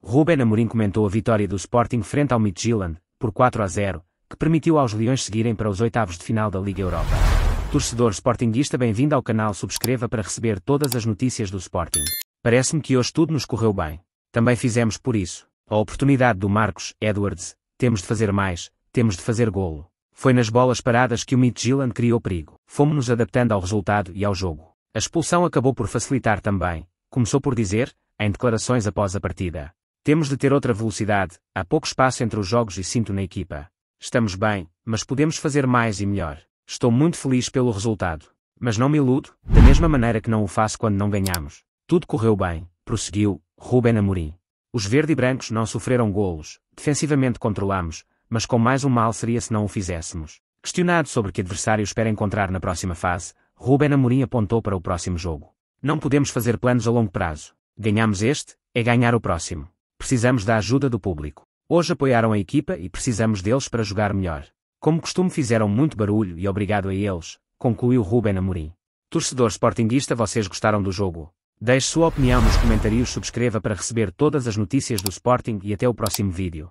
Ruben Amorim comentou a vitória do Sporting frente ao Midtjylland, por 4 a 0, que permitiu aos Leões seguirem para os oitavos de final da Liga Europa. Torcedor Sportingista bem-vindo ao canal subscreva para receber todas as notícias do Sporting. Parece-me que hoje tudo nos correu bem. Também fizemos por isso. A oportunidade do Marcos Edwards, temos de fazer mais, temos de fazer golo. Foi nas bolas paradas que o Midtjylland criou perigo. Fomos-nos adaptando ao resultado e ao jogo. A expulsão acabou por facilitar também, começou por dizer, em declarações após a partida. Temos de ter outra velocidade, há pouco espaço entre os jogos e sinto na equipa. Estamos bem, mas podemos fazer mais e melhor. Estou muito feliz pelo resultado. Mas não me iludo, da mesma maneira que não o faço quando não ganhamos. Tudo correu bem, prosseguiu, Ruben Amorim. Os verde e brancos não sofreram golos, defensivamente controlamos, mas com mais um mal seria se não o fizéssemos. Questionado sobre que adversário espera encontrar na próxima fase, Ruben Amorim apontou para o próximo jogo. Não podemos fazer planos a longo prazo. Ganhamos este, é ganhar o próximo. Precisamos da ajuda do público. Hoje apoiaram a equipa e precisamos deles para jogar melhor. Como costume fizeram muito barulho e obrigado a eles, concluiu Ruben Amorim. Torcedor Sportingista vocês gostaram do jogo? Deixe sua opinião nos comentários subscreva para receber todas as notícias do Sporting e até o próximo vídeo.